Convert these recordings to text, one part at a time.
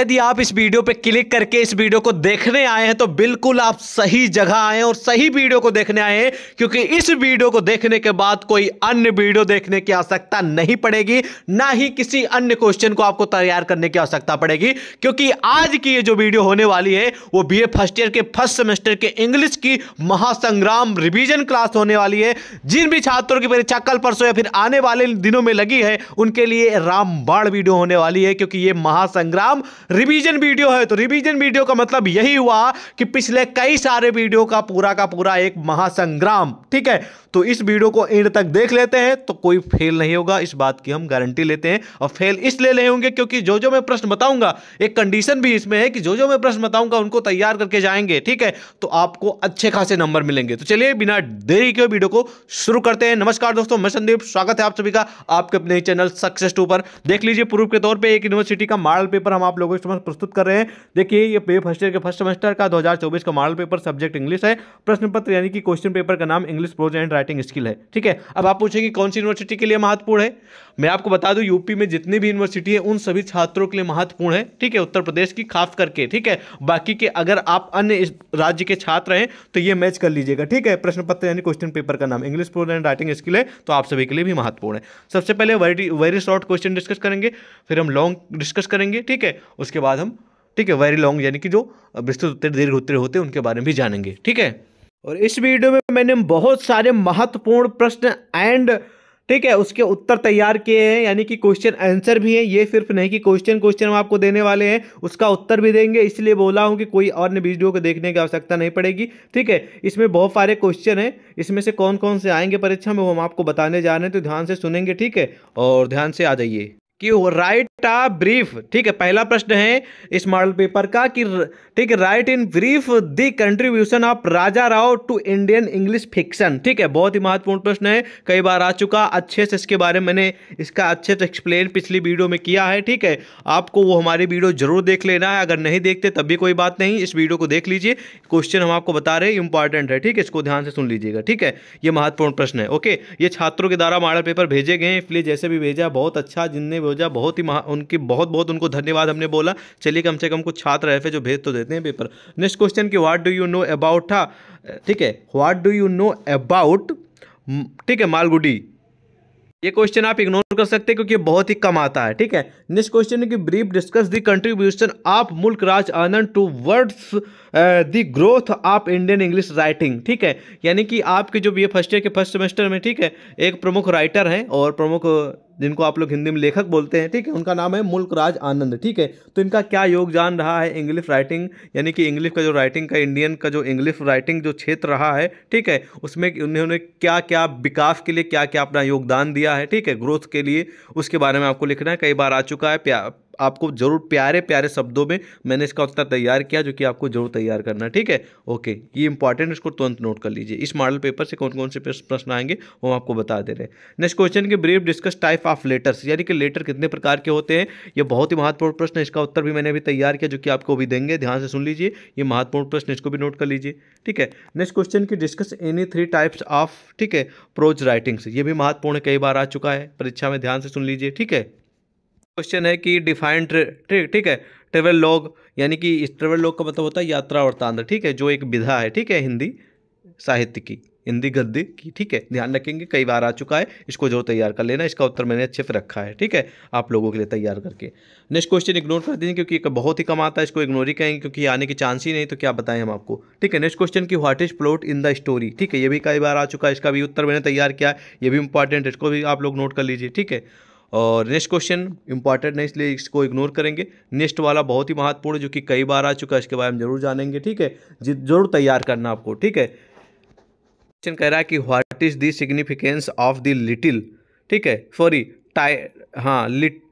यदि आप इस वीडियो पे क्लिक करके इस वीडियो को देखने आए हैं तो बिल्कुल आप सही जगह आए और सही वीडियो को देखने आए हैं क्योंकि इस वीडियो को देखने के बाद कोई अन्य वीडियो देखने की आवश्यकता नहीं पड़ेगी ना ही किसी अन्य क्वेश्चन को आपको तैयार करने की आवश्यकता पड़ेगी क्योंकि आज की ये जो वीडियो होने वाली है वो बी फर्स्ट ईयर के फर्स्ट सेमेस्टर के इंग्लिश की महासंग्राम रिविजन क्लास होने वाली है जिन भी छात्रों की परीक्षा कल परसों या फिर आने वाले दिनों में लगी है उनके लिए रामबाण वीडियो होने वाली है क्योंकि ये महासंग्राम रिवीजन वीडियो है तो रिवीजन वीडियो का मतलब यही हुआ कि पिछले कई सारे वीडियो का पूरा का पूरा एक महासंग्राम ठीक है तो इस वीडियो को एंड तक देख लेते हैं तो कोई फेल नहीं होगा इस बात की हम गारंटी लेते हैं और फेल इसलिए नहीं होंगे क्योंकि जो जो मैं प्रश्न बताऊंगा एक कंडीशन भी इसमें है कि जो जो मैं प्रश्न बताऊंगा उनको तैयार करके जाएंगे ठीक है तो आपको अच्छे खासे नंबर मिलेंगे तो चलिए बिना देरी के वीडियो को शुरू करते हैं नमस्कार दोस्तों मैं संदीप स्वागत है आप सभी का आपके अपने चैनल सक्सेस टू पर देख लीजिए प्रूफ के तौर पर एक यूनिवर्सिटी का मॉडल पेपर हम आप लोगों के समझ प्रस्तुत कर रहे हैं देखिए ये फर्स्ट ईयर के फर्स्ट सेमेस्टर का दो का मॉडल पेपर सब्जेक्ट इंग्लिश है प्रश्न पत्र यानी कि क्वेश्चन पेपर का नाम English prose and writing skill है ठीक है अब आप पूछेंगे कौन सी यूनिवर्सिटी के लिए महत्वपूर्ण है मैं आपको बता दूं यूपी में जितनी भी यूनिवर्सिटी है उन सभी छात्रों के लिए महत्वपूर्ण है ठीक है उत्तर प्रदेश की खास करके ठीक है बाकी के अगर आप अन्य राज्य के छात्र हैं तो ये मैच कर लीजिएगा ठीक है प्रश्न पत्र यानी क्वेश्चन पेपर का नाम English prose and writing skill है तो आप सभी के लिए भी महत्वपूर्ण है सबसे पहले very very short question discuss करेंगे फिर हम लॉन्ग डिस्कस करेंगे ठीक है उसके बाद हम ठीक है वेरी लॉन्ग यानी कि जो विस्तृत उत्तर दीर्घ उत्तर होते हैं उनके बारे में भी जानेंगे ठीक है और इस वीडियो में मैंने बहुत सारे महत्वपूर्ण प्रश्न एंड ठीक है उसके उत्तर तैयार किए हैं यानी कि क्वेश्चन आंसर भी है ये सिर्फ नहीं कि क्वेश्चन क्वेश्चन हम आपको देने वाले हैं उसका उत्तर भी देंगे इसलिए बोला हूँ कि कोई और ने वीडियो को देखने की आवश्यकता नहीं पड़ेगी ठीक है इसमें बहुत सारे क्वेश्चन हैं इसमें से कौन कौन से आएंगे परीक्षा में वो हम आपको बताने जा रहे हैं तो ध्यान से सुनेंगे ठीक है और ध्यान से आ जाइए कि राइट आ ब्रीफ ठीक है पहला प्रश्न है इस मॉडल पेपर का कि ठीक है write in brief the contribution of Raja Rao to Indian English fiction ठीक है बहुत ही महत्वपूर्ण प्रश्न है कई बार आ चुका अच्छे से इसके बारे में मैंने इसका अच्छे से एक्सप्लेन पिछली वीडियो में किया है ठीक है आपको वो हमारी वीडियो जरूर देख लेना है अगर नहीं देखते तब भी कोई बात नहीं इस वीडियो को देख लीजिए क्वेश्चन हम आपको बता रहे हैं इंपॉर्टेंट है ठीक है इसको ध्यान से सुन लीजिएगा ठीक है ये महत्वपूर्ण प्रश्न है ओके ये छात्रों के द्वारा मॉडल पेपर भेजे गए इसलिए जैसे भी भेजा बहुत अच्छा जिनने भेजा बहुत ही महा उनकी बहुत बहुत उनको धन्यवाद हमने बोला चलिए कम से कम कुछ छात्र ऐसे जो भेज तो देते हैं पेपर नेक्स्ट क्वेश्चन की what do you know about था ठीक है what do you know about ठीक है मालगुडी ये क्वेश्चन आप इग्नोर कर सकते हैं क्योंकि बहुत ही कम आता है ठीक है नेक्स्ट क्वेश्चन है कि brief discuss the contribution of Mulk Raj Anand towards the growth of Indian English writing ठीक है यानी कि आपके जो भी फर्स्ट ईयर के फर्स्ट सेमेस्टर में ठीक है एक प्रमुख राइटर हैं और प्रमुख जिनको आप लोग हिंदी में लेखक बोलते हैं ठीक है उनका नाम है मुल्क राज आनंद ठीक है तो इनका क्या योगदान रहा है इंग्लिश राइटिंग यानी कि इंग्लिश का जो राइटिंग का इंडियन का जो इंग्लिश राइटिंग जो क्षेत्र रहा है ठीक है उसमें उन्होंने क्या क्या विकास के लिए क्या क्या अपना योगदान दिया है ठीक है ग्रोथ के लिए उसके बारे में आपको लिखना है कई बार आ चुका है प्या आपको जरूर प्यारे प्यारे शब्दों में मैंने इसका उत्तर तैयार किया जो कि आपको जरूर तैयार करना ठीक है ओके ये इंपॉर्टेंट इसको तुरंत नोट कर लीजिए इस मॉडल पेपर से कौन कौन से प्रश्न आएंगे वो आपको बता दे रहे हैं नेक्स्ट क्वेश्चन के brief discuss type of letters यानी कि लेटर कितने प्रकार के होते हैं ये बहुत ही महत्वपूर्ण प्रश्न इसका उत्तर भी मैंने अभी तैयार किया जो कि आपको अभी देंगे ध्यान से सुन लीजिए ये महत्वपूर्ण प्रश्न इसको भी नोट कर लीजिए ठीक है नेक्स्ट क्वेश्चन की discuss any three types of ठीक है प्रोज राइटिंग्स ये भी महत्वपूर्ण कई बार आ चुका है परीक्षा में ध्यान से सुन लीजिए ठीक है क्वेश्चन है कि डिफाइन ठीक ठीक है ट्रेवल लॉग यानी कि इस ट्रेवल लॉग का मतलब होता है यात्रा और तांत्र ठीक है जो एक विधा है ठीक है हिंदी साहित्य की हिंदी गद्य की ठीक है ध्यान रखेंगे कई बार आ चुका है इसको जो तैयार कर लेना इसका उत्तर मैंने अच्छे से रखा है ठीक है आप लोगों के लिए तैयार करके नेक्स्ट क्वेश्चन इग्नोर कर दीजिए क्योंकि बहुत ही कम आता है इसको इग्नोर ही कहेंगे क्योंकि आने की चांस ही नहीं तो क्या बताएं हम आपको ठीक है नेक्स्ट क्वेश्चन की what is plot in the story ठीक है ये भी कई बार आ चुका है इसका भी उत्तर मैंने तैयार किया है ये भी इंपॉर्टेंट है इसको भी आप लोग नोट कर लीजिए ठीक है और नेक्स्ट क्वेश्चन इंपॉर्टेंट नहीं इसलिए इसको इग्नोर करेंगे नेक्स्ट वाला बहुत ही महत्वपूर्ण जो कि कई बार आ चुका है इसके बारे में जरूर जानेंगे ठीक है जरूर तैयार करना आपको ठीक है क्वेश्चन कह रहा है कि what is the significance of the little ठीक है सॉरी टाइ हाँ लिट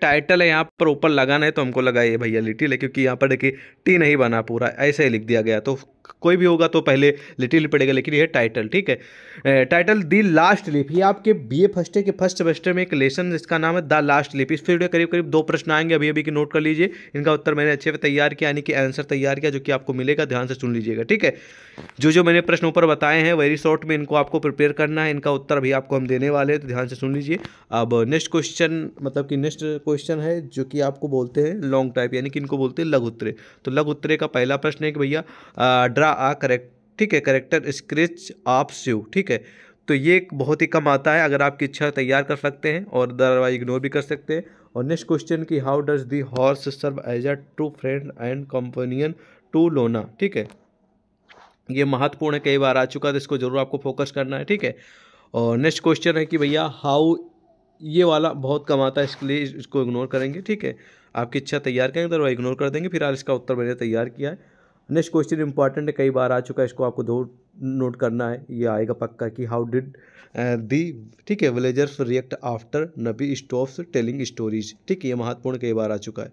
टाइटल है यहाँ पर ऊपर लगाना है तो हमको लगाइए भैया लिटिल है क्योंकि यहाँ पर देखिए टी नहीं बना पूरा ऐसे ही लिख दिया गया तो कोई भी होगा तो पहले लिटिल पड़ेगा लेकिन ये टाइटल ठीक है टाइटल दी लास्ट लिप ये आपके बी ए फर्स्ट के फर्स्ट सेमेस्टर में एक लेसन जिसका नाम है द लास्ट लिप इस फील्ड में करीब करीब दो प्रश्न आएंगे अभी अभी की नोट कर लीजिए इनका उत्तर मैंने अच्छे से तैयार किया यानी कि आंसर तैयार किया जो कि आपको मिलेगा ध्यान से सुन लीजिएगा ठीक है जो जो मैंने प्रश्न ऊपर बताए हैं वेरी शॉर्ट में इनको आपको प्रिपेयर करना है इनका उत्तर अभी आपको हम देने वाले हैं तो ध्यान से सुन लीजिए अब नेक्स्ट क्वेश्चन मतलब कि नेक्स्ट क्वेश्चन है जो कि आपको बोलते हैं लॉन्ग टाइप यानी कि इनको बोलते हैं लघु उत्तरे तो लघु उत्तरे का पहला प्रश्न है कि भैया ड्रा आ करेक्ट ठीक है करेक्टर स्क्रिच ऑफ स्यू ठीक है तो ये बहुत ही कम आता है अगर आपकी इच्छा तैयार कर सकते हैं और दरवाज इग्नोर भी कर सकते हैं और नेक्स्ट क्वेश्चन की how does the horse serve as a true friend and companion to Lona ठीक है ये महत्वपूर्ण है कई बार आ चुका है तो इसको जरूर आपको फोकस करना है ठीक है और नेक्स्ट क्वेश्चन है कि भैया हाउ ये वाला बहुत कम आता है इसके लिए इसको इग्नोर करेंगे ठीक है आपकी इच्छा तैयार करेंगे दरवाज इग्नोर कर देंगे फिर आज इसका उत्तर मैंने तैयार किया है नेक्स्ट क्वेश्चन इंपॉर्टेंट है कई बार आ चुका है इसको आपको दो नोट करना है ये आएगा पक्का कि हाउ डिड दी ठीक है villagers react after Nabi stops telling stories ठीक है ये महत्वपूर्ण कई बार आ चुका है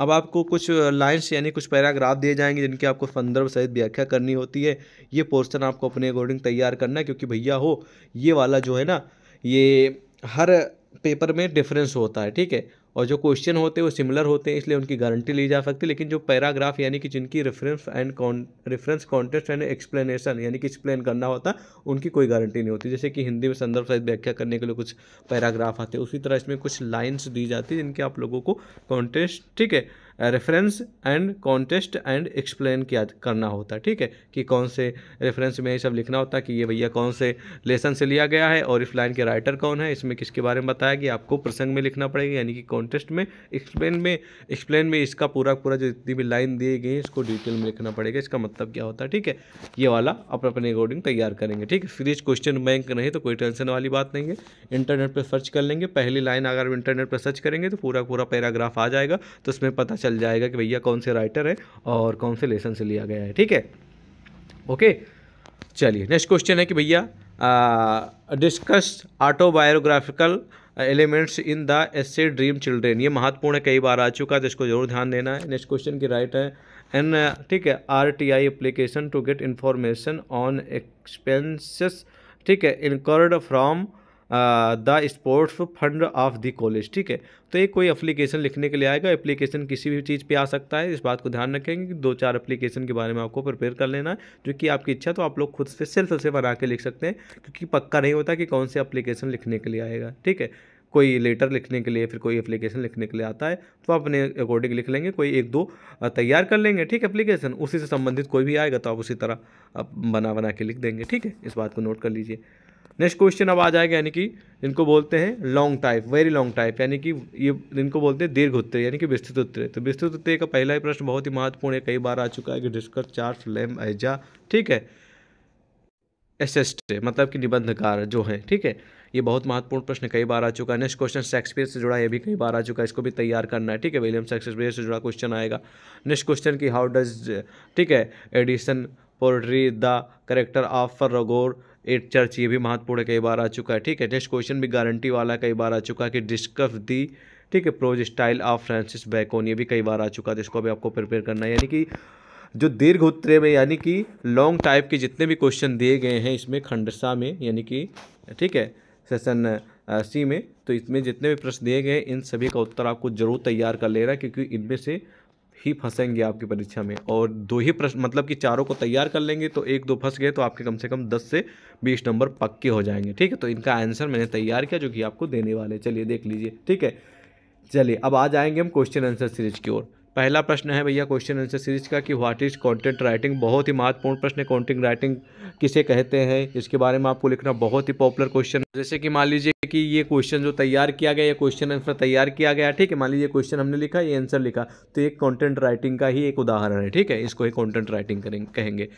अब आपको कुछ लाइन्स यानी कुछ पैराग्राफ दिए जाएंगे जिनकी आपको संदर्भ सहित व्याख्या करनी होती है ये पोर्शन आपको अपने अकॉर्डिंग तैयार करना है क्योंकि भैया हो ये वाला जो है ना ये हर पेपर में डिफरेंस होता है ठीक है और जो क्वेश्चन होते हैं वो सिमिलर होते हैं इसलिए उनकी गारंटी ली जा सकती है लेकिन जो पैराग्राफ यानी कि जिनकी reference and con reference context and explanation यानी कि एक्सप्लेन करना होता उनकी कोई गारंटी नहीं होती जैसे कि हिंदी में संदर्भ सहित व्याख्या करने के लिए कुछ पैराग्राफ आते हैं उसी तरह इसमें कुछ लाइन्स दी जाती है जिनके आप लोगों को कॉन्टेस्ट ठीक है reference and context and explain किया करना होता है ठीक है कि कौन से रेफरेंस में ये सब लिखना होता है कि ये भैया कौन से लेसन से लिया गया है और इस लाइन के राइटर कौन है इसमें किसके बारे में बताया गया आपको प्रसंग में लिखना पड़ेगा यानी कि कॉन्टेस्ट में एक्सप्लेन में एक्सप्लेन में इसका पूरा पूरा जो जितनी भी लाइन दी गई है इसको डिटेल में लिखना पड़ेगा इसका मतलब क्या होता है ठीक है ये वाला आप अपने अकॉर्डिंग तैयार करेंगे ठीक है सीरीज क्वेश्चन बैंक नहीं तो कोई टेंशन वाली बात नहीं है इंटरनेट पर सर्च कर लेंगे पहली लाइन अगर इंटरनेट पर सर्च करेंगे तो पूरा पूरा पैराग्राफ आ जाएगा तो उसमें पता चल जाएगा कि भैया कौन से राइटर है और कौन से लेसन से लिया गया है ठीक है ओके चलिए नेक्स्ट क्वेश्चन है कि भैया discuss autobiographical elements in the essay dream children ये महत्वपूर्ण है कई बार आ चुका है तो इसको जरूर ध्यान देना है नेक्स्ट क्वेश्चन की राइट है एन ठीक है R T I application to get information on expenses ठीक है incurred from the sports fund of the college ठीक है तो ये कोई एप्लीकेशन लिखने के लिए आएगा एप्लीकेशन किसी भी चीज़ पे आ सकता है इस बात को ध्यान रखेंगे कि दो चार एप्लीकेशन के बारे में आपको प्रिपेयर कर लेना है जो कि आपकी इच्छा तो आप लोग खुद से सेल्फ से बना के लिख सकते हैं क्योंकि पक्का नहीं होता कि कौन से अप्लीकेशन लिखने के लिए आएगा ठीक है कोई लेटर लिखने के लिए फिर कोई एप्लीकेशन लिखने के लिए आता है तो आप अपने अकॉर्डिंग लिख लेंगे कोई एक दो तैयार कर लेंगे ठीक है एप्लीकेशन उसी से संबंधित कोई भी आएगा तो आप उसी तरह आप बना बना के लिख देंगे ठीक है इस बात को नोट कर लीजिए नेक्स्ट क्वेश्चन अब आ जाएगा यानी कि इनको बोलते हैं long type very long type यानी कि ये इनको बोलते हैं दीर्घ उत्तर यानी कि विस्तृत उत्तर तो विस्तृत उत्तर का पहला ही प्रश्न बहुत ही महत्वपूर्ण है कई बार आ चुका है कि डिस्कस चार्ज लेम एजा ठीक है एसेस्ट मतलब कि निबंधकार जो है ठीक है ये बहुत महत्वपूर्ण प्रश्न कई बार आ चुका है नेक्स्ट क्वेश्चन शेक्सपियर से जुड़ा ये भी कई बार आ चुका है इसको भी तैयार करना है ठीक है विलियम शेक्सपियर से जुड़ा क्वेश्चन आएगा नेक्स्ट क्वेश्चन की हाउ डज ठीक है Addison portray the character of for Roger at church ये भी महत्वपूर्ण कई बार आ चुका है ठीक है नेक्स्ट क्वेश्चन भी गारंटी वाला कई बार आ चुका है कि डिस्कस दी ठीक है prose style of Francis Bacon ये भी कई बार आ चुका है जिसको तो इसको आपको प्रिपेयर करना है यानी कि जो दीर्घ उत्तरे में यानी कि लॉन्ग टाइप के जितने भी क्वेश्चन दिए गए हैं इसमें खंडसा में यानी कि ठीक है सेशन सी में तो इसमें जितने भी प्रश्न दिए गए इन सभी का उत्तर आपको जरूर तैयार कर ले रहा है क्योंकि इनमें से ही फंसेंगे आपकी परीक्षा में और दो ही प्रश्न मतलब कि चारों को तैयार कर लेंगे तो एक दो फंस गए तो आपके कम से कम दस से बीस नंबर पक्के हो जाएंगे ठीक है तो इनका आंसर मैंने तैयार किया जो कि आपको देने वाले चलिए देख लीजिए ठीक है चलिए अब आ जाएंगे हम क्वेश्चन आंसर सीरीज की ओर पहला प्रश्न है भैया क्वेश्चन आंसर सीरीज का कि व्हाट इज़ कंटेंट राइटिंग बहुत ही महत्वपूर्ण प्रश्न है कंटेंट राइटिंग किसे कहते हैं इसके बारे में आपको लिखना बहुत ही पॉपुलर क्वेश्चन जैसे कि मान लीजिए कि ये क्वेश्चन जो तैयार किया गया ये क्वेश्चन आंसर तैयार किया गया ठीक है मान लीजिए क्वेश्चन हमने लिखा ये आंसर लिखा तो एक कॉन्टेंट राइटिंग का ही एक उदाहरण है ठीक है इसको ही कॉन्टेंट राइटिंग करेंगे कहेंगे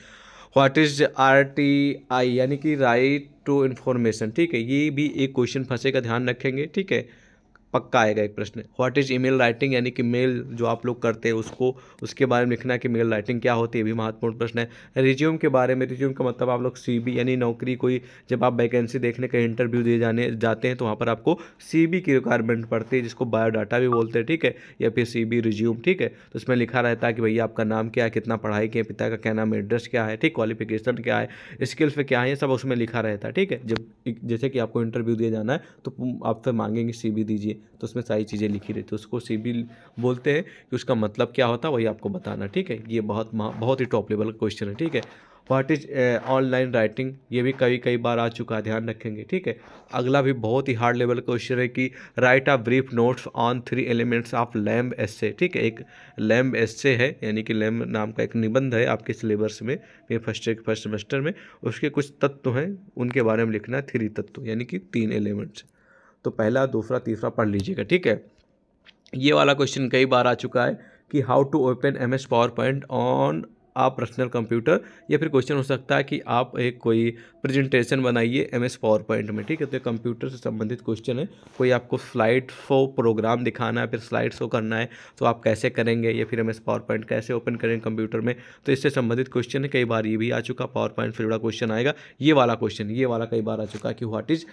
what is R T I यानी कि राइट टू इन्फॉर्मेशन ठीक है ये भी एक क्वेश्चन फंसे का ध्यान रखेंगे ठीक है पक्का आएगा एक प्रश्न व्हाट इज़ ईमेल राइटिंग यानी कि मेल जो आप लोग करते हैं उसको उसके बारे में लिखना है कि मेल राइटिंग क्या होती है ये भी महत्वपूर्ण प्रश्न है रिज्यूम के बारे में रिज्यूम का मतलब आप लोग सी यानी नौकरी कोई जब आप वैकेंसी देखने का इंटरव्यू दिए जाने जाते हैं तो वहाँ पर आपको सी की रिक्वायरमेंट पड़ती है जिसको बायोडाटा भी बोलते हैं ठीक है या फिर सी रिज्यूम ठीक है तो इसमें लिखा रहता है कि भैया आपका नाम क्या है कितना पढ़ाई किया पिता का क्या नाम एड्रेस क्या है ठीक क्वालिफिकेशन क्या है स्किल्स क्या है ये सब उसमें लिखा रहता है ठीक है जब जैसे कि आपको इंटरव्यू दिया जाना है तो आपसे मांगेंगे सी दीजिए तो उसमें सारी चीज़ें लिखी रहती है उसको सिविल बोलते हैं कि उसका मतलब क्या होता है वही आपको बताना ठीक है ये बहुत बहुत ही टॉप लेवल का क्वेश्चन है ठीक है व्हाट इज ऑनलाइन राइटिंग ये भी कई कई बार आ चुका है ध्यान रखेंगे ठीक है अगला भी बहुत ही हार्ड लेवल क्वेश्चन है कि write a brief notes on three elements of Lamb essay ठीक है एक लैम्ब एस्से है यानी कि लैम्ब नाम का एक निबंध है आपके सिलेबस में मेरे फर्स्ट ईयर फर्स्ट सेमेस्टर में उसके कुछ तत्व हैं उनके बारे में लिखना है थ्री तत्व यानी कि तीन एलिमेंट्स तो पहला दूसरा तीसरा पढ़ लीजिएगा ठीक है ये वाला क्वेश्चन कई बार आ चुका है कि how to open M S PowerPoint on a personal computer या फिर क्वेश्चन हो सकता है कि आप एक कोई प्रेजेंटेशन बनाइए एम एस पावर पॉइंट में ठीक है तो कंप्यूटर से संबंधित क्वेश्चन है कोई आपको स्लाइड शो प्रोग्राम दिखाना है फिर स्लाइड शो करना है तो आप कैसे करेंगे या फिर एम एस पावर पॉइंट कैसे ओपन करेंगे कंप्यूटर में तो इससे संबंधित क्वेश्चन है कई बार ये भी आ चुका पावर पॉइंट से जुड़ा क्वेश्चन आएगा ये वाला क्वेश्चन ये वाला कई बार आ चुका है कि what is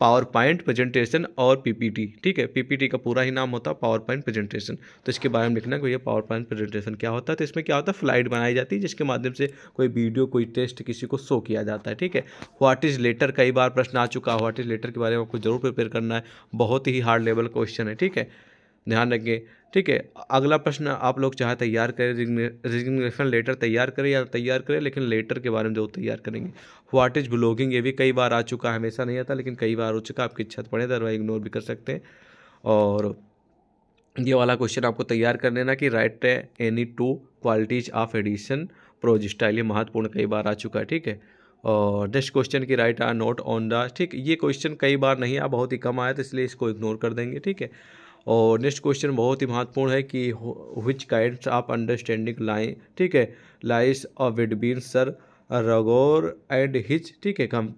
PowerPoint presentation और पीपीटी ठीक है पीपीटी का पूरा ही नाम होता है पावर पॉइंट प्रेजेंटेशन तो इसके बारे में लिखना भैया पावर पॉइंट प्रेजेंटेशन क्या होता है तो इसमें क्या होता है फ्लाइट बनाई जाती है जिसके माध्यम से कोई वीडियो कोई टेस्ट किसी को शो किया जाता है ठीक है व्हाट इज़ लेटर कई बार प्रश्न आ चुका है व्हाट इज़ लेटर के बारे में आपको जरूर प्रिपेयर करना है बहुत ही हार्ड लेवल क्वेश्चन है ठीक है ध्यान रखें ठीक है अगला प्रश्न आप लोग चाहे तैयार करें रिजिग्नेशन लेटर तैयार करें या तैयार करें लेकिन लेटर के बारे में जरूर तैयार करेंगे व्हाट इज़ ब्लॉगिंग ये भी कई बार आ चुका है हमेशा नहीं आता लेकिन कई बार हो चुका आपकी इच्छा तो पड़े अदरवाइज इग्नोर भी कर सकते हैं और ये वाला क्वेश्चन आपको तैयार कर लेना कि write any two qualities of Addison prose style ये महत्वपूर्ण कई बार आ चुका है ठीक है और नेक्स्ट क्वेश्चन की write a note on the ठीक ये क्वेश्चन कई बार नहीं आया बहुत ही कम आया तो इसलिए इसको इग्नोर कर देंगे ठीक है और नेक्स्ट क्वेश्चन बहुत ही महत्वपूर्ण है कि which kind of understanding line ठीक है लाइस और विडबीन सर रगोर एंड हिच ठीक है कम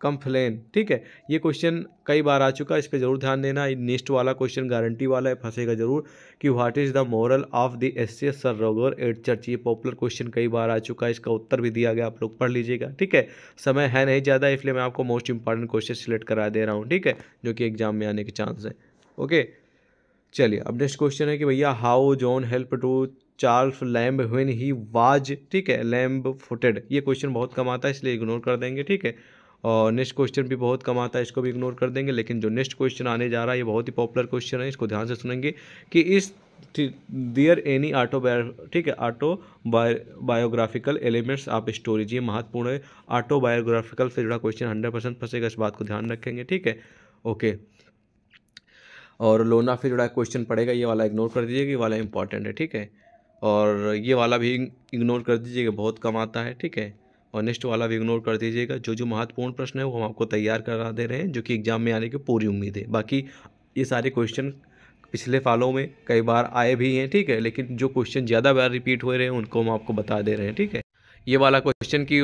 कम्प्लेन ठीक है ये क्वेश्चन कई बार आ चुका है इस पर जरूर ध्यान देना नेक्स्ट वाला क्वेश्चन गारंटी वाला है फंसेगा जरूर कि what is the moral of the S C S sir Roger at church ये पॉपुलर क्वेश्चन कई बार आ चुका है इसका उत्तर भी दिया गया आप लोग पढ़ लीजिएगा ठीक है समय है नहीं ज़्यादा इसलिए मैं आपको मोस्ट इंपॉर्टेंट क्वेश्चन सिलेक्ट करा दे रहा हूँ ठीक है जो कि एग्जाम में आने के चांस हैं ओके चलिए अब नेक्स्ट क्वेश्चन है कि भैया how John help to Charles Lamb when he was ठीक है लैम्ब फुटेड ये क्वेश्चन बहुत कम आता है इसलिए इग्नोर कर देंगे ठीक है और नेक्स्ट क्वेश्चन भी बहुत कम आता है इसको भी इग्नोर कर देंगे लेकिन जो नेक्स्ट क्वेश्चन आने जा रहा है ये बहुत ही पॉपुलर क्वेश्चन है इसको ध्यान से सुनेंगे कि इस दियर एनी ऑटो ठीक है ऑटो बायोग्राफिकल एलिमेंट्स आप स्टोरीज ये महत्वपूर्ण है ऑटो बायोग्राफिकल से जुड़ा क्वेश्चन हंड्रेड परसेंट फंसेगा इस बात को ध्यान रखेंगे ठीक है ओके और लोना फिर जुड़ा क्वेश्चन पड़ेगा ये वाला इग्नोर कर दीजिएगा ये वाला इंपॉर्टेंट है ठीक है और ये वाला भी इग्नोर कर दीजिएगा बहुत कम आता है ठीक है और नेक्स्ट वाला भी इग्नोर कर दीजिएगा जो जो महत्वपूर्ण प्रश्न है वो हम आपको तैयार करा दे रहे हैं जो कि एग्ज़ाम में आने की पूरी उम्मीद है बाकी ये सारे क्वेश्चन पिछले सालों में कई बार आए भी हैं ठीक है लेकिन जो क्वेश्चन ज़्यादा बार रिपीट हो रहे हैं उनको हम आपको बता दे रहे हैं ठीक है ये वाला क्वेश्चन की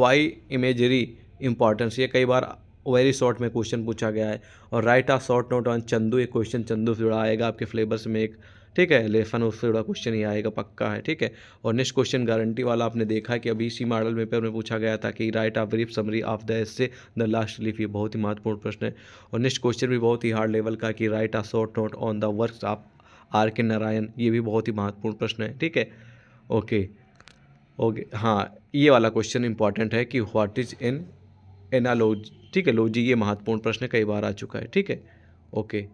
वाई इमेजरी इंपॉर्टेंस ये कई बार वेरी शॉर्ट में क्वेश्चन पूछा गया है और write a short note on Chandu एक क्वेश्चन चंदू से जुड़ा आएगा आपके फ्लेबर्स में एक ठीक है लेफन उससे थोड़ा क्वेश्चन ही आएगा पक्का है ठीक है और नेक्स्ट क्वेश्चन गारंटी वाला आपने देखा कि अभी इसी मॉडल में पेपर में पूछा गया था कि write a brief summary of the essay the last relief ये बहुत ही महत्वपूर्ण प्रश्न है और नेक्स्ट क्वेश्चन भी बहुत ही हार्ड लेवल का कि write a short note on the work of R K Narayan ये भी बहुत ही महत्वपूर्ण प्रश्न है ठीक है ओके ओके हाँ ये वाला क्वेश्चन इंपॉर्टेंट है कि व्हाट इज एन एनालॉजी ठीक है लॉजी ये महत्वपूर्ण प्रश्न कई बार आ चुका है ठीक है ओके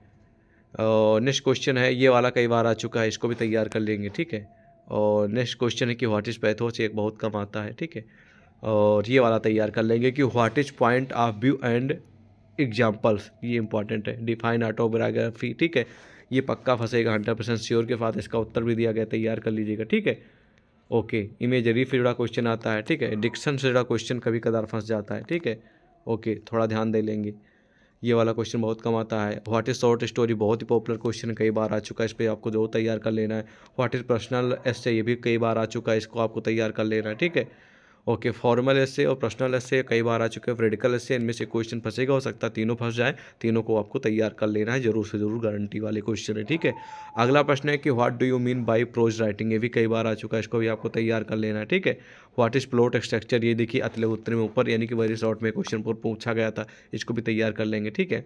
और नेक्स्ट क्वेश्चन है ये वाला कई बार आ चुका है इसको भी तैयार कर लेंगे ठीक है और नेक्स्ट क्वेश्चन है कि व्हाट इज़ पैथोस एक बहुत कम आता है ठीक है और ये वाला तैयार कर लेंगे कि what is point of view and examples ये इंपॉर्टेंट है डिफाइन ऑटोबायोग्राफी ठीक है ये पक्का फंसेगा हंड्रेड परसेंट श्योर के साथ इसका उत्तर भी दिया गया तैयार कर लीजिएगा ठीक है ओके इमेजरी से जुड़ा क्वेश्चन आता है ठीक है डिक्शन से जुड़ा क्वेश्चन कभी कदार फंस जाता है ठीक है ओके थोड़ा ध्यान दे लेंगे ये वाला क्वेश्चन बहुत कम आता है व्हाट इज़ शॉर्ट स्टोरी बहुत ही पॉपुलर क्वेश्चन कई बार आ चुका है इस पर आपको जो तैयार कर लेना है व्हाट इज़ पर्सनल एस ये भी कई बार आ चुका है इसको आपको तैयार कर लेना है ठीक है ओके फॉर्मल ऐसे और पर्सनल ऐसे कई बार आ चुके हैं रेडिकल ऐसे इनमें से क्वेश्चन फंसेगा हो सकता है तीनों फंस जाए तीनों को आपको तैयार कर लेना है जरूर से जरूर गारंटी वाले क्वेश्चन है ठीक है अगला प्रश्न है कि what do you mean by prose writing ये भी कई बार आ चुका है इसको भी आपको तैयार कर लेना है ठीक है व्हाट इज प्लॉट स्ट्रक्चर ये देखिए अतले उत्तरे में ऊपर यानी कि वरी शॉर्ट में क्वेश्चन पूछा गया था इसको भी तैयार कर लेंगे ठीक है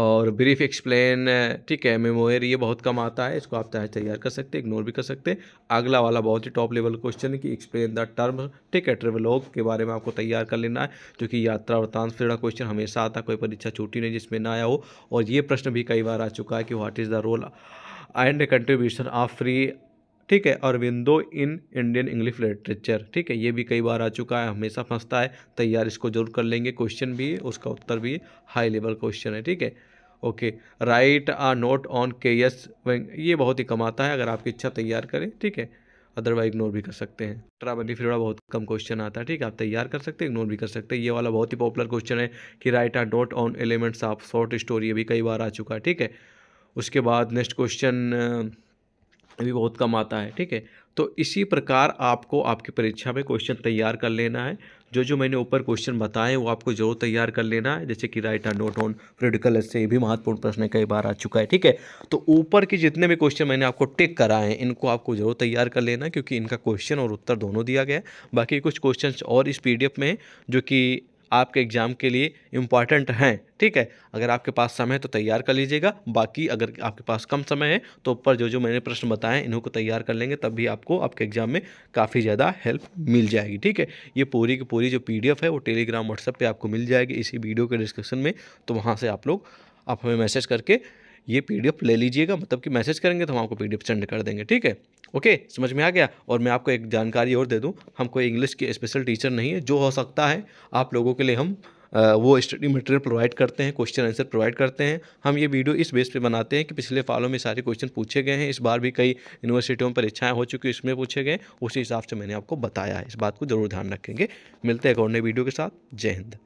और ब्रीफ एक्सप्लेन ठीक है मेमोयर ये बहुत कम आता है इसको आप चाहे तैयार कर सकते हैं इग्नोर भी कर सकते हैं अगला वाला बहुत ही टॉप लेवल क्वेश्चन है कि एक्सप्लेन द टर्म ठीक है ट्रेवलॉग के बारे में आपको तैयार कर लेना है जो कि यात्रा वृतांत से क्वेश्चन हमेशा आता कोई परीक्षा छूटी नहीं जिसमें ना आया हो और ये प्रश्न भी कई बार आ चुका है कि what is the role and contribution of Sri ठीक है Aurobindo in Indian English literature ठीक है ये भी कई बार आ चुका है हमेशा फंसता है तैयार इसको जरूर कर लेंगे क्वेश्चन भी उसका उत्तर भी हाई लेवल क्वेश्चन है ठीक है okay write a note on K S ये बहुत ही कम आता है अगर आपकी इच्छा तैयार करें ठीक है अदरवाइज इग्नोर भी कर सकते हैं अठारह बनी फिर बहुत कम क्वेश्चन आता है ठीक है आप तैयार कर सकते हैं इग्नोर भी कर सकते हैं ये वाला बहुत ही पॉपुलर क्वेश्चन है कि write a dot on elements of short story ये भी कई बार आ चुका है ठीक है उसके बाद नेक्स्ट क्वेश्चन भी बहुत कम आता है ठीक है तो इसी प्रकार आपको आपकी परीक्षा में क्वेश्चन तैयार कर लेना है जो जो मैंने ऊपर क्वेश्चन बताए वो आपको जरूर तैयार कर लेना है जैसे कि राइट आर नोट ऑन प्रेडिकल से ये भी महत्वपूर्ण प्रश्न कई बार आ चुका है ठीक है तो ऊपर के जितने भी क्वेश्चन मैंने आपको टिक कराए हैं इनको आपको जरूर तैयार कर लेना क्योंकि इनका क्वेश्चन और उत्तर दोनों दिया गया है बाकी कुछ क्वेश्चन और इस पी में जो कि आपके एग्ज़ाम के लिए इम्पॉर्टेंट हैं ठीक है अगर आपके पास समय है तो तैयार कर लीजिएगा बाकी अगर आपके पास कम समय है तो ऊपर जो जो मैंने प्रश्न बताए इन्हों को तैयार कर लेंगे तब भी आपको आपके एग्ज़ाम में काफ़ी ज़्यादा हेल्प मिल जाएगी ठीक है ये पूरी की पूरी जो पी है वो टेलीग्राम व्हाट्सएप पर आपको मिल जाएगी इसी वीडियो के डिस्क्रिप्शन में तो वहाँ से आप लोग आप हमें मैसेज करके ये पीडीएफ ले लीजिएगा मतलब कि मैसेज करेंगे तो हम आपको पीडीएफ सेंड कर देंगे ठीक है ओके समझ में आ गया और मैं आपको एक जानकारी और दे दूँ हम कोई इंग्लिश के स्पेशल टीचर नहीं है जो हो सकता है आप लोगों के लिए हम वो स्टडी मटेरियल प्रोवाइड करते हैं क्वेश्चन आंसर प्रोवाइड करते हैं हम ये वीडियो इस बेस पे बनाते हैं कि पिछले फॉलो में सारे क्वेश्चन पूछे गए हैं इस बार भी कई यूनिवर्सिटियों में परीक्षाएँ हो चुकी हैं इसमें पूछे गए उसी हिसाब से मैंने आपको बताया है इस बात को जरूर ध्यान रखेंगे मिलते हैं एक और नए वीडियो के साथ जय हिंद